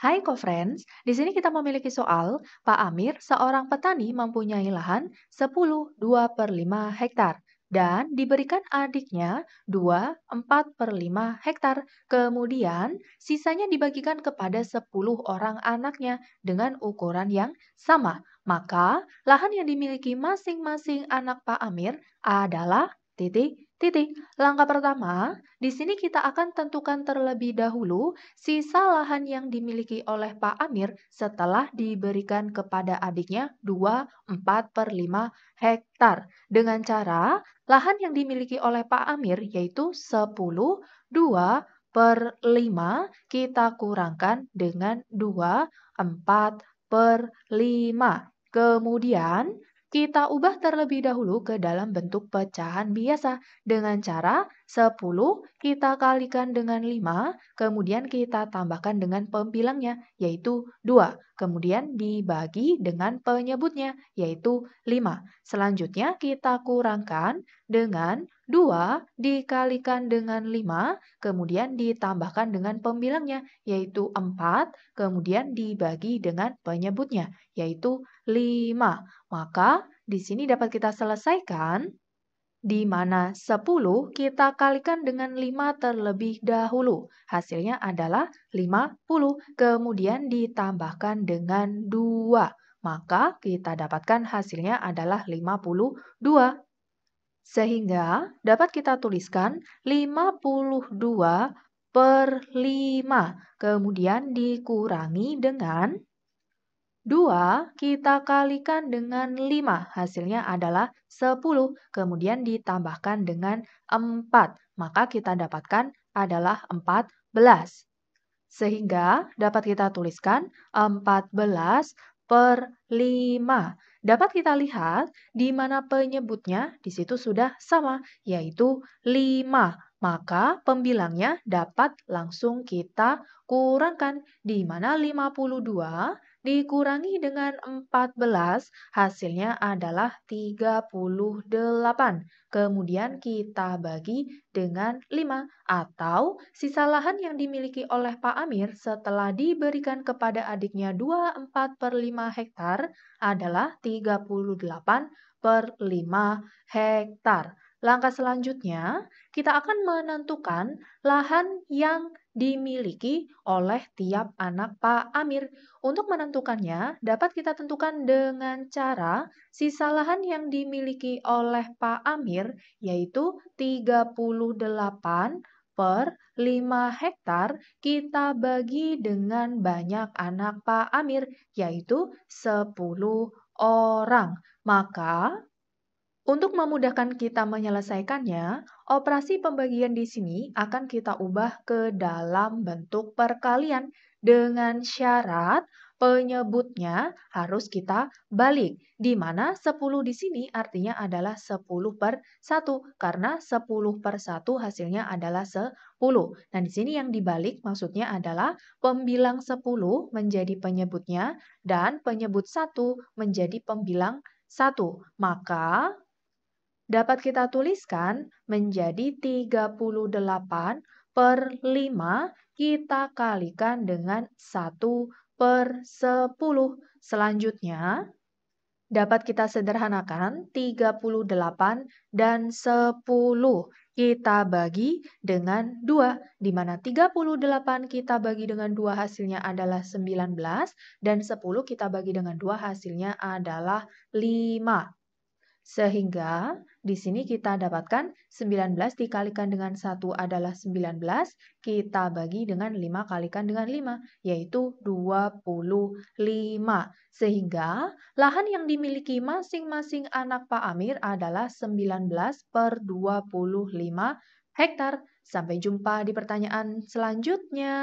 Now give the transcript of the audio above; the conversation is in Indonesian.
Hai co-friends, di sini kita memiliki soal, Pak Amir, seorang petani mempunyai lahan 10 2 per 5 hektar dan diberikan adiknya 2 4 per 5 hektar. Kemudian sisanya dibagikan kepada 10 orang anaknya dengan ukuran yang sama. Maka lahan yang dimiliki masing-masing anak Pak Amir adalah titik Titik. Langkah pertama, di sini kita akan tentukan terlebih dahulu sisa lahan yang dimiliki oleh Pak Amir setelah diberikan kepada adiknya 2, 4 per 5 hektar. Dengan cara, lahan yang dimiliki oleh Pak Amir yaitu 10, 2 per 5 kita kurangkan dengan 2, 4 per 5. Kemudian, kita ubah terlebih dahulu ke dalam bentuk pecahan biasa dengan cara 10 kita kalikan dengan 5, kemudian kita tambahkan dengan pembilangnya yaitu 2, kemudian dibagi dengan penyebutnya yaitu 5. Selanjutnya kita kurangkan dengan 2 dikalikan dengan 5, kemudian ditambahkan dengan pembilangnya, yaitu 4, kemudian dibagi dengan penyebutnya, yaitu 5. Maka di sini dapat kita selesaikan di mana 10 kita kalikan dengan 5 terlebih dahulu. Hasilnya adalah 50, kemudian ditambahkan dengan 2. Maka kita dapatkan hasilnya adalah 52. Sehingga dapat kita tuliskan 52 per 5, kemudian dikurangi dengan 2 kita kalikan dengan 5, hasilnya adalah 10, kemudian ditambahkan dengan 4, maka kita dapatkan adalah 14. Sehingga dapat kita tuliskan 14 per 5. Dapat kita lihat di mana penyebutnya di situ sudah sama, yaitu 5. Maka pembilangnya dapat langsung kita kurangkan, di mana 52 dikurangi dengan 14 hasilnya adalah 38. Kemudian kita bagi dengan 5 atau sisa lahan yang dimiliki oleh Pak Amir setelah diberikan kepada adiknya 24 per 5 hektar adalah 38 per 5 hektar. Langkah selanjutnya, kita akan menentukan lahan yang dimiliki oleh tiap anak Pak Amir. Untuk menentukannya, dapat kita tentukan dengan cara sisa lahan yang dimiliki oleh Pak Amir yaitu 38 per 5 hektar kita bagi dengan banyak anak Pak Amir yaitu 10 orang. Maka untuk memudahkan kita menyelesaikannya, operasi pembagian di sini akan kita ubah ke dalam bentuk perkalian dengan syarat penyebutnya harus kita balik. Di mana 10 di sini artinya adalah 10 per 1, karena 10 per 1 hasilnya adalah 10. Nah, di sini yang dibalik maksudnya adalah pembilang 10 menjadi penyebutnya dan penyebut 1 menjadi pembilang satu. Maka dapat kita tuliskan menjadi 38 per 5 kita kalikan dengan 1 per 10. Selanjutnya, dapat kita sederhanakan 38 dan 10. Kita bagi dengan 2, di mana 38 kita bagi dengan 2 hasilnya adalah 19, dan 10 kita bagi dengan 2 hasilnya adalah 5. Sehingga di sini kita dapatkan 19 dikalikan dengan 1 adalah 19, kita bagi dengan 5 kalikan dengan 5, yaitu 25. Sehingga lahan yang dimiliki masing-masing anak Pak Amir adalah 19 per 25 hektar. Sampai jumpa di pertanyaan selanjutnya.